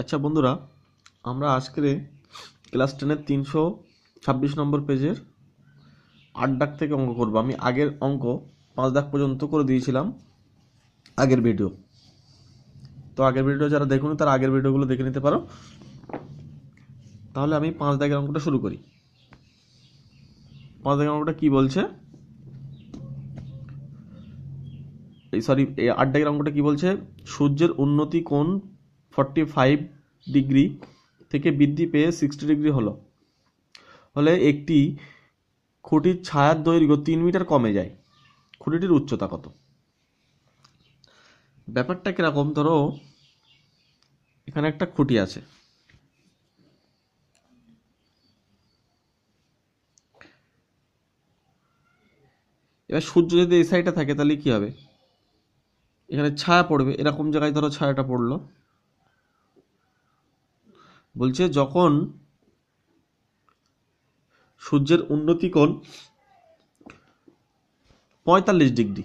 আচ্ছা বন্ধুরা আমরা আজকে ক্লাস টেনের তিনশো ছাব্বিশ নম্বর পেজের আট ডাক থেকে অঙ্ক করব আমি আগের অঙ্ক পাঁচ ডাক পর্যন্ত করে দিয়েছিলাম আগের ভিডিও তো আগের ভিডিও যারা দেখুন তারা আগের ভিডিওগুলো দেখে নিতে পারো তাহলে আমি পাঁচ দাগের অঙ্কটা শুরু করি পাঁচ দাগের অঙ্কটা কি বলছে এই সরি এই আট দাগের অঙ্কটা কি বলছে সূর্যের উন্নতি কোন ফর্টি ফাইভ ডিগ্রি থেকে বৃদ্ধি পেয়ে সিক্সটি ডিগ্রি হলো হলে একটি খুঁটির ছায়ার দৈর্ঘ্য তিন মিটার কমে যায় খুঁটিটির উচ্চতা কত ব্যাপারটা কীরকম ধরো এখানে একটা খুঁটি আছে এবার সূর্য যদি এই সাইডে থাকে তাহলে কি হবে এখানে ছায়া পড়বে এরকম জায়গায় ধরো ছায়াটা পড়লো বলছে যখন সূর্যের উন্নতি কোণ পঁয়তাল্লিশ ডিগ্রি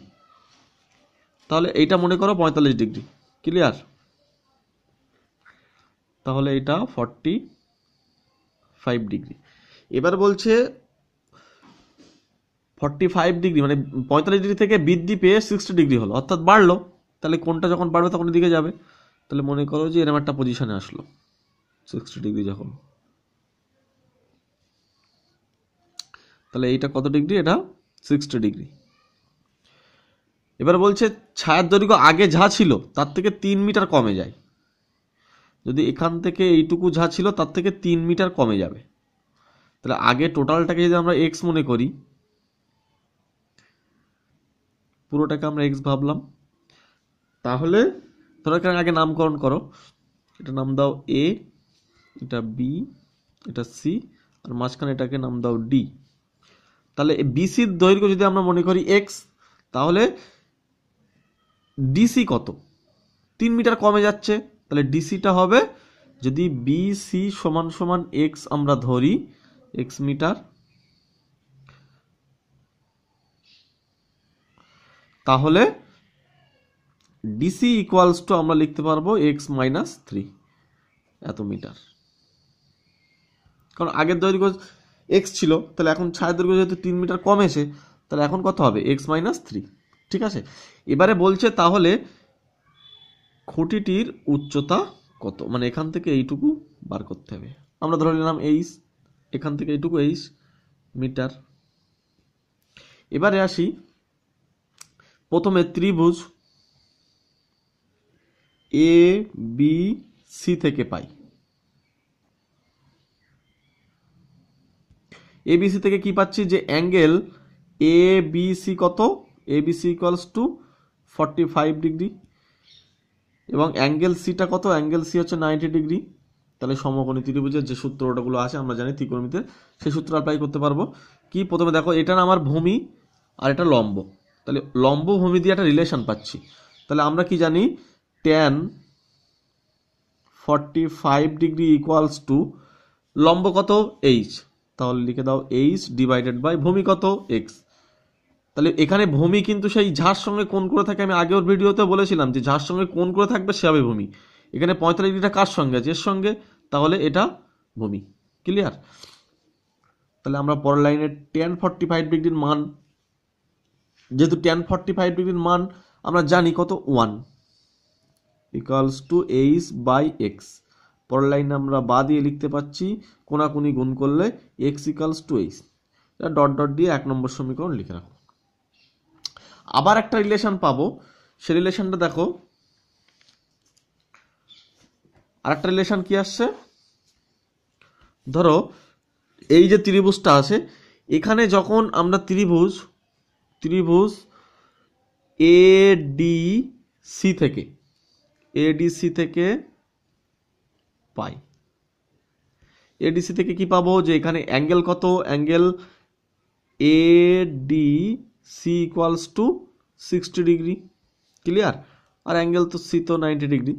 তাহলে এইটা মনে করো পঁয়তাল্লিশ ডিগ্রি ক্লিয়ার তাহলে এটা ফর্টি ফাইভ ডিগ্রি এবার বলছে ফর্টি ফাইভ ডিগ্রি মানে পঁয়তাল্লিশ ডিগ্রি থেকে বৃদ্ধি পেয়ে সিক্সটি ডিগ্রি হলো অর্থাৎ বাড়লো তাহলে কোনটা যখন বাড়বে তখন দিকে যাবে তাহলে মনে করো যে এরম একটা পজিশনে আসলো সিক্সটি ডিগ্রি যখন তাহলে এইটা কত ডিগ্রি এটা সিক্সটি ডিগ্রি এবার বলছে ছায়ার দৈর্ঘ্য আগে যা ছিল তার থেকে তিন মিটার কমে যায় যদি এখান থেকে এইটুকু যা ছিল তার থেকে তিন মিটার কমে যাবে তাহলে আগে টোটালটাকে যদি আমরা এক্স মনে করি পুরোটাকে আমরা এক্স ভাবলাম তাহলে ধরো আগে নামকরণ করো এটা নাম দাও এ এটা বি এটা সি আর মাঝখানে এটাকে নাম দাও ডি তাহলে বিসির দৈর্ঘ্য যদি আমরা মনে করি এক্স তাহলে ডিসি কত তিন মিটার কমে যাচ্ছে তাহলে ডিসিটা হবে যদি বিসি সমান সমান এক্স আমরা ধরি এক্স মিটার তাহলে ডিসি ইকুয়ালস টু আমরা লিখতে পারবো এক্স মাইনাস থ্রি এত মিটার কারণ আগের দৈর্ঘ্য এক্স ছিল তাহলে এখন ছায়ের দৈর্ঘ্য যেহেতু তিন মিটার কমেছে তাহলে এখন কত হবে এক্স মাইনাস থ্রি ঠিক আছে এবারে বলছে তাহলে খুঁটিটির উচ্চতা কত মানে এখান থেকে এইটুকু বার করতে হবে আমরা ধরে নিলাম এইস এখান থেকে এইটুকু এইস মিটার এবারে আসি প্রথমে ত্রিভুজ এ বি সি থেকে পাই এবিসি থেকে কি পাচ্ছি যে অ্যাঙ্গেল এ বিসি কত A BC equals to forty five degree এবং অ্যাঙ্গেল সিটা কত অ্যাঙ্গেল সি হচ্ছে নাইনটি ডিগ্রি তাহলে সমকোণী ত্রিভুজের যে সূত্র ওটাগুলো আছে আমরা জানি ত্রিকোণমিতে সেই সূত্র অ্যাপ্লাই করতে পারবো কি প্রথমে দেখো এটা না আমার ভূমি আর এটা লম্ব তাহলে লম্ব ভূমি দিয়ে একটা রিলেশন পাচ্ছি তাহলে আমরা কি জানি tan forty five degree equals to লম্ব কত এইচ তাহলে লিখে দাও এইচ ডিভাইডেড বাই ভূমি কত এক্স তাহলে এখানে ভূমি কিন্তু সেই ঝাঁর সঙ্গে কোন করে থাকে আমি আগের ভিডিওতে বলেছিলাম যে ঝাঁর সঙ্গে কোন করে থাকবে সে হবে ভূমি এখানে পঁয়তাল্লিশ ডিগ্রিটা কার সঙ্গে আছে এর সঙ্গে তাহলে এটা ভূমি ক্লিয়ার তাহলে আমরা পরের লাইনে টেন ফর্টি ফাইভ ডিগ্রির মান যেহেতু টেন ফর্টি ফাইভ ডিগ্রির মান আমরা জানি কত one equals to H by x পরের লাইনে আমরা বা দিয়ে লিখতে পাচ্ছি কোনাকুনি গুণ করলে এক্স ইকালস টু এইচ এটা ডট ডট দিয়ে এক নম্বর সমীকরণ লিখে রাখো আবার একটা রিলেশন পাবো সে রিলেশনটা দেখো আর একটা রিলেশন কি আসছে ধরো এই যে ত্রিভুজটা আছে এখানে যখন আমরা ত্রিভুজ ত্রিভুজ এ ডি সি থেকে এডিসি থেকে পাই এডিসি থেকে কি পাবো যে এখানে অ্যাঙ্গেল কত angle A D C equals to sixty degree clear আর অ্যাঙ্গেল তো সি তো নাইনটি ডিগ্রি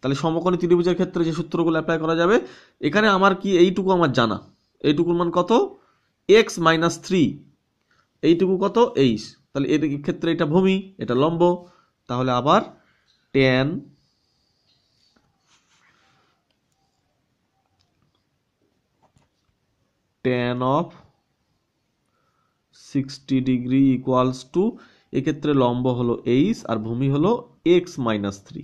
তাহলে সমকোণী ত্রিভুজের ক্ষেত্রে যে সূত্রগুলো অ্যাপ্লাই করা যাবে এখানে আমার কি এইটুকু আমার জানা এইটুকুর মান কত এক্স মাইনাস থ্রি এইটুকু কত এইচ তাহলে এর ক্ষেত্রে এটা ভূমি এটা লম্ব তাহলে আবার tan tan of sixty degree equals to এক্ষেত্রে লম্ব হলো এইচ আর ভূমি হলো এক্স মাইনাস থ্রি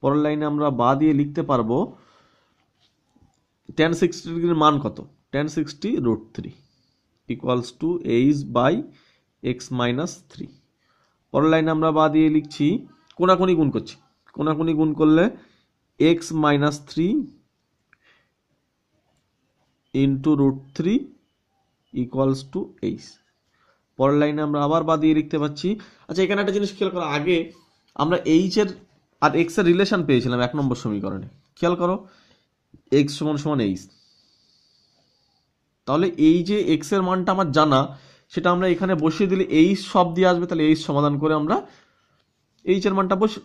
পরের লাইনে আমরা বা দিয়ে লিখতে পারবো টেন সিক্সটি ডিগ্রির মান কত tan sixty root three equals to H by x minus three পরের লাইনে আমরা বা দিয়ে লিখছি কোনাকুনি গুণ করছি কোনাকুনি গুণ করলে x minus three into root three equals to H পরের লাইনে আমরা আবার বা দিয়ে লিখতে পারছি আচ্ছা এখানে একটা জিনিস খেয়াল করো আগে আমরা এইচের আর এক্সের রিলেশন পেয়েছিলাম এক নম্বর সমীকরণে খেয়াল করো এক্স সমান সমান এইচ তাহলে এই যে এক্স এর মানটা আমার জানা সেটা আমরা এখানে বসিয়ে দিলে এই সব দিয়ে আসবে তাহলে এই সমাধান করে আমরা এইচ এর মানটা বসে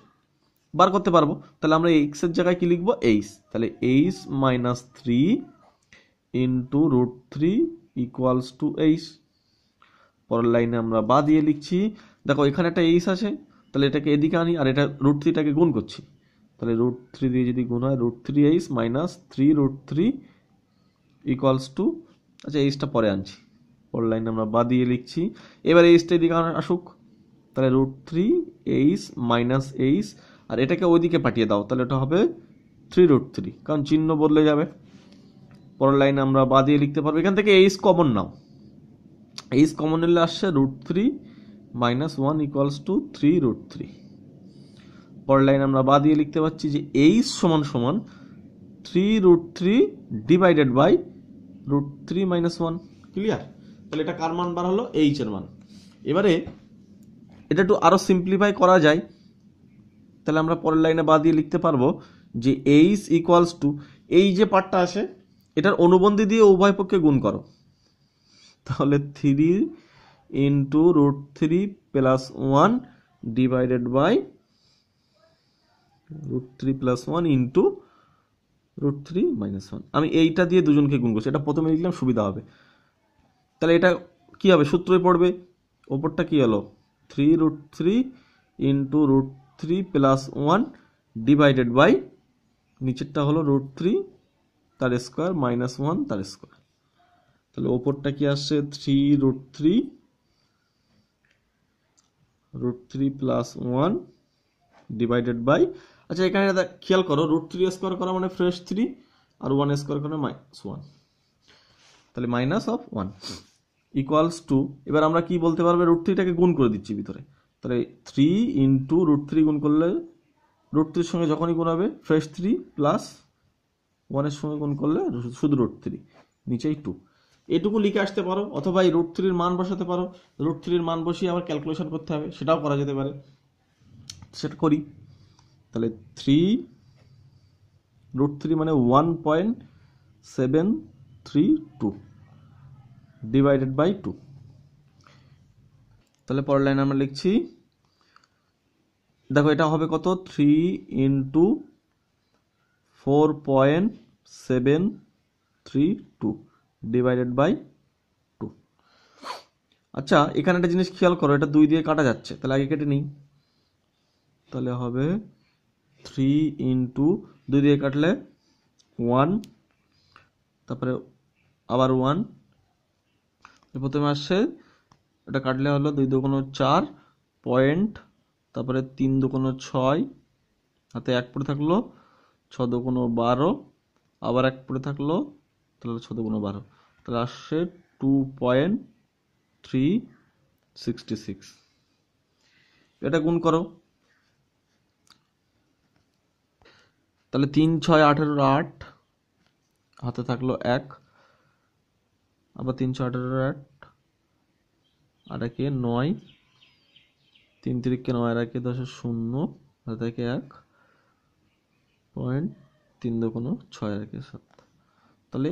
বার করতে পারবো তাহলে আমরা এক্স এর জায়গায় কি লিখবো এইচ তাহলে H minus three into root three equals to H পরের লাইনে আমরা বা দিয়ে লিখছি দেখো এখানে একটা এইচ আছে তাহলে এটাকে এদিকে আনি আর এটা রুট থ্রিটাকে গুণ করছি তাহলে রুট থ্রি দিয়ে যদি গুণ হয় root three H minus three root three equals to আচ্ছা এইচটা পরে আনছি পরের লাইনে আমরা বা দিয়ে লিখছি এবার এইচটা এদিকে আসুক তাহলে root three H minus H আর এটাকে ওইদিকে পাঠিয়ে দাও তাহলে এটা হবে থ্রি রুট থ্রি কারণ চিহ্ন বদলে যাবে পরের লাইন আমরা বা দিয়ে লিখতে পারবো এখান থেকে এইস কমন নাও এইস কমন নিলে আসছে root three minus one equals to three root three পরের লাইন আমরা বা দিয়ে লিখতে পারছি যে এইস সমান সমান three root three divided by root three minus one clear তাহলে এটা কার মান বার হলো এর মান এবারে এটা একটু আরও সিম্পলিফাই করা যায় তাহলে আমরা পরের লাইনে বাদ দিয়ে লিখতে পারবো যে এইচ ইকুয়ালস টু এই যে পার্টটা আসে এটার অনুবন্ধী দিয়ে উভয় পক্ষে গুণ করো তাহলে three into root three plus one divided by root three plus one into root three minus one আমি এইটা দিয়ে দুজনকে গুণ করছি এটা প্রথমে লিখলাম সুবিধা হবে তাহলে এটা কি হবে সূত্রই পড়বে ওপরটা কি হলো three root three into root three plus one divided by নিচেরটা হলো রুট থ্রি তার স্কোয়ার মাইনাস ওয়ান তার স্কোয়ার তাহলে ওপরটা কি আসছে three root three root three plus one divided by আচ্ছা এখানে খেয়াল করো রুট থ্রি স্কোয়ার করা মানে ফ্রেশ থ্রি আর ওয়ান স্কোয়ার করা মাইনাস ওয়ান তাহলে minus of one equals to এবার আমরা কি বলতে পারবে রুট থ্রিটাকে গুণ করে দিচ্ছি ভিতরে তাহলে থ্রি ইন্টু রুট থ্রি গুণ করলে রুট থ্রির সঙ্গে যখনই গুণ হবে ফ্রেশ থ্রি প্লাস ওয়ানের সঙ্গে গুণ করলে শুধু রুট থ্রি নিচেই টু এটুকু লিখে আসতে পারো অথবা এই রুট থ্রির মান বসাতে পারো রুট থ্রির মান বসিয়ে আবার ক্যালকুলেশন করতে হবে সেটাও করা যেতে পারে সেটা করি তাহলে থ্রি রুট থ্রি মানে one point seven three two divided by two তাহলে পরের লাইন আমরা লিখছি দেখো এটা হবে কত three into four point seven three two divided by two আচ্ছা এখানে একটা জিনিস খেয়াল করো এটা দুই দিয়ে কাটা যাচ্ছে তাহলে আগে কেটে নিই তাহলে হবে থ্রি ইন্টু দুই দিয়ে কাটলে ওয়ান তারপরে আবার ওয়ান প্রথমে আসছে এটা কাটলে হলো দুই দুকোনো চার পয়েন্ট তারপরে তিন দুকোনো ছয় হাতে এক পড়ে থাকলো ছদগুণো বারো আবার এক পড়ে থাকলো তাহলে ছদগুণ বারো তাহলে আসছে two point three sixty six এটা গুণ করো তাহলে তিন ছয় আঠেরোর আট হাতে থাকলো এক আবার তিন ছয় আঠেরোর আট আর একে নয় তিন তিরিককে নয় আর একে দশের শূন্য হাতে থাকে এক পয়েন্ট তিন দোকানো ছয় আর কি সাত তাহলে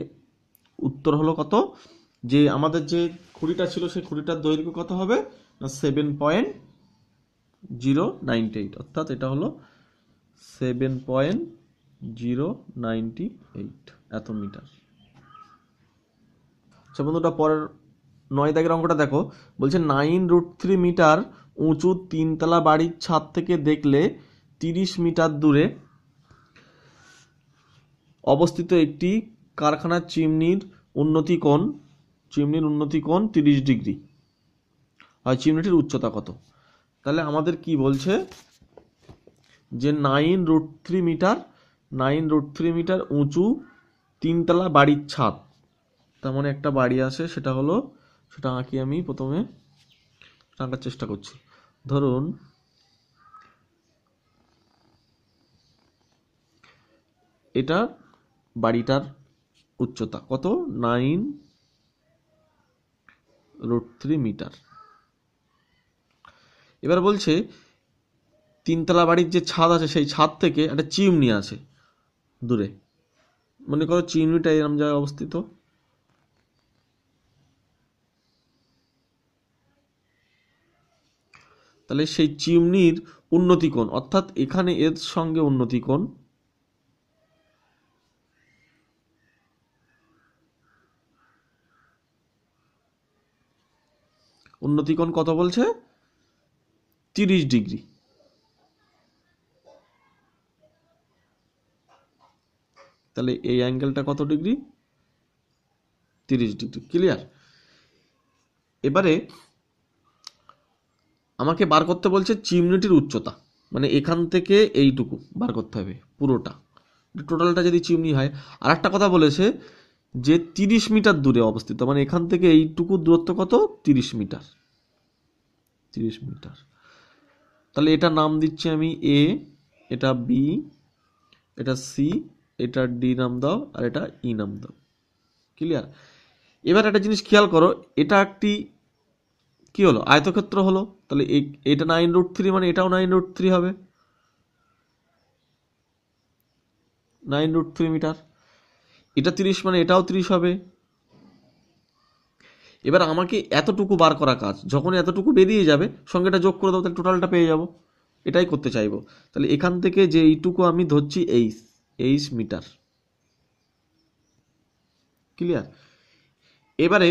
উত্তর হলো কত যে আমাদের যে খুঁড়িটা ছিল সেই খুঁড়িটার দৈর্ঘ্য কত হবে না seven point zero ninety eight অর্থাৎ এটা হলো seven point zero ninety eight এত মিটার আচ্ছা বন্ধুটা পরের নয় দাগের অঙ্কটা দেখো বলছে নাইন রুট থ্রি মিটার উঁচু তিনতলা বাড়ির ছাদ থেকে দেখলে তিরিশ মিটার দূরে অবস্থিত একটি কারখানার চিমনির উন্নতিকোণ চিমনির উন্নতি কোণ তিরিশ ডিগ্রি আর চিমনিটির উচ্চতা কত তাহলে আমাদের কি বলছে যে nine root three meter nine root three meter উঁচু তিনতলা বাড়ির ছাদ তার মানে একটা বাড়ি আছে সেটা হলো সেটা আঁকি আমি প্রথমে আঁকার চেষ্টা করছি ধরুন এটা বাড়িটার উচ্চতা কত নাইন রুট থ্রি মিটার এবার বলছে তিনতলা বাড়ির যে ছাদ আছে সেই ছাদ থেকে একটা চিমনি আছে দূরে মনে করো চিমনিটা এরম জায়গায় অবস্থিত তাহলে সেই চিমনির উন্নতি কোণ অর্থাৎ এখানে এর সঙ্গে উন্নতি কোণ উন্নতিকোণ কত বলছে তিরিশ ডিগ্রি তাহলে এই অ্যাঙ্গেলটা কত ডিগ্রি তিরিশ ডিগ্রি ক্লিয়ার এবারে আমাকে বার করতে বলছে চিমনিটির উচ্চতা মানে এখান থেকে এইটুকু বার করতে হবে পুরোটা টোটালটা যদি চিমনি হয় আর একটা কথা বলেছে যে তিরিশ মিটার দূরে অবস্থিত মানে এখান থেকে এইটুকু দূরত্ব কত তিরিশ মিটার তিরিশ মিটার তাহলে এটা নাম দিচ্ছি আমি এ এটা বি এটা সি এটা ডি নাম দাও আর এটা ই e নাম দাও ক্লিয়ার এবার একটা জিনিস খেয়াল করো এটা একটি কি হলো আয়তক্ষেত্র হলো তাহলে এটা নাইন রুট থ্রি মানে এটাও নাইন রুট থ্রি হবে নাইন রুট থ্রি মিটার এটা তিরিশ মানে এটাও তিরিশ হবে এবার আমাকে এতটুকু বার করা কাজ যখন এতটুকু বেরিয়ে যাবে সঙ্গে এটা যোগ করে দাও তাহলে টোটালটা পেয়ে যাব এটাই করতে চাইবো তাহলে এখান থেকে যে এইটুকু আমি ধরছি এইচ এইচ মিটার ক্লিয়ার এবারে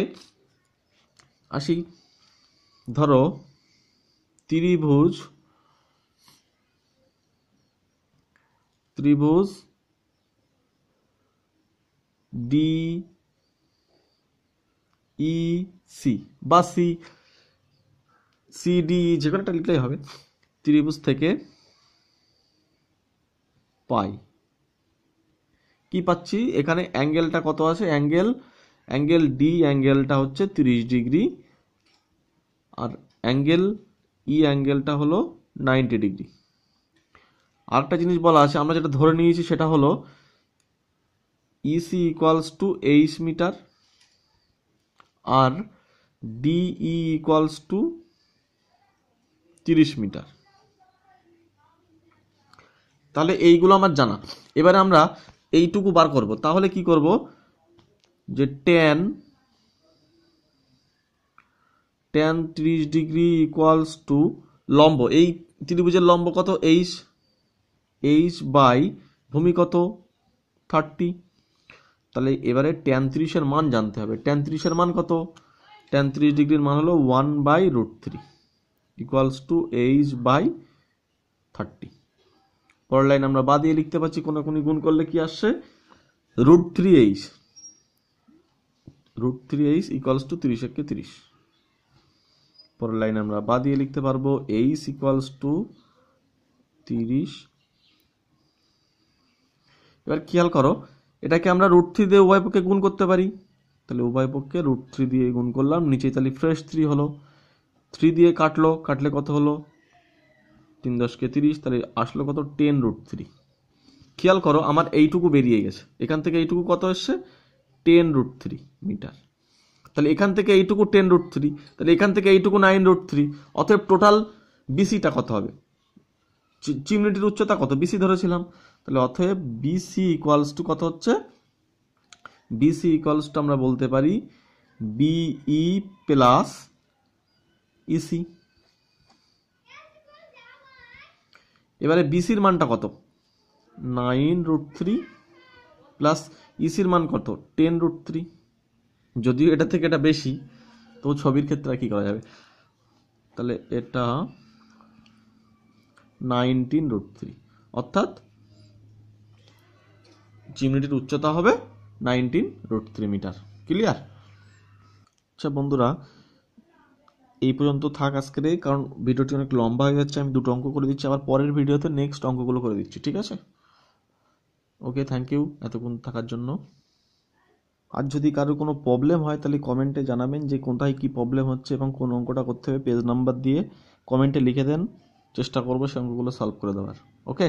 আসি ধরো ত্রিভুজ ত্রিভুজ ডি ই সি বা সি সিডি যে কোনো একটা লিখলেই হবে ত্রিভুজ থেকে পাই কি পাচ্ছি এখানে অ্যাঙ্গেলটা কত আছে অ্যাঙ্গেল অ্যাঙ্গেল ডি অ্যাঙ্গেলটা হচ্ছে তিরিশ ডিগ্রি আর অ্যাঙ্গেল ই e, অ্যাঙ্গেলটা হলো নাইনটি ডিগ্রি আরেকটা জিনিস বলা আছে আমরা যেটা ধরে নিয়েছি সেটা হলো EC equals to H meter আর ডিই ইকুয়ালস টু তিরিশ মিটার তাহলে এইগুলো আমার জানা এবারে আমরা এইটুকু বার করব তাহলে কি করব যে টেন টেন ত্রিশ ডিগ্রি ইকুয়ালস টু লম্ব এই ত্রিভুজের লম্ব কত এইচ এইচ বাই ভূমি কত থার্টি তাহলে এবারে ট্যান ত্রিশের মান জানতে হবে ট্যান ত্রিশের মান কত ট্যান ত্রিশ ডিগ্রির মান হলো one by root three equals to H by thirty পরের লাইন আমরা বা দিয়ে লিখতে পারছি কোনো কোনো গুণ করলে কি আসছে root three H root three H equals to তিরিশ একে তিরিশ পরের লাইন আমরা বা দিয়ে লিখতে পারবো এইচ ইকুয়ালস টু তিরিশ এবার খেয়াল করো এটাকে আমরা রুট থ্রি দিয়ে উভয় পক্ষে গুণ করতে পারি তাহলে উভয় পক্ষে রুট থ্রি দিয়ে গুণ করলাম নিচে তাহলে ফ্রেশ থ্রি হলো থ্রি দিয়ে কাটলো কাটলে কত হলো তিন দশকে তিরিশ তাহলে আসলো কত টেন রুট থ্রি খেয়াল করো আমার এইটুকু বেরিয়ে গেছে এখান থেকে এইটুকু কত এসছে টেন রুট থ্রি মিটার তাহলে এখান থেকে এইটুকু টেন রুট থ্রি তাহলে এখান থেকে এইটুকু নাইন রুট থ্রি অতএব টোটাল বিসিটা কত হবে চিমনিটির উচ্চতা কত বিসি ধরেছিলাম তাহলে অতএব বিসি ইকুয়ালস টু কত হচ্ছে বিসি ইকুয়ালস টু আমরা বলতে পারি বিই প্লাস ইসি এবারে বিসির মানটা কত নাইন রুট থ্রি প্লাস ইসির মান কত টেন রুট থ্রি যদিও এটা থেকে এটা বেশি তো ছবির ক্ষেত্রে কি করা যাবে তাহলে এটা নাইনটিন রুট থ্রি অর্থাৎ চিমনিটির উচ্চতা হবে nineteen root three meter clear আচ্ছা বন্ধুরা এই পর্যন্ত থাক আজকের এই কারণ ভিডিওটি অনেক লম্বা হয়ে যাচ্ছে আমি দুটো অঙ্ক করে দিচ্ছি আবার পরের ভিডিওতে নেক্সট অঙ্কগুলো করে দিচ্ছি ঠিক আছে ওকে থ্যাংক ইউ এতক্ষণ থাকার জন্য আর যদি কারোর কোনো প্রবলেম হয় তাহলে কমেন্টে জানাবেন যে কোথায় কি প্রবলেম হচ্ছে এবং কোন অঙ্কটা করতে হবে পেজ নাম্বার দিয়ে কমেন্টে লিখে দেন চেষ্টা করবো সে অঙ্কগুলো সলভ করে দেওয়ার ওকে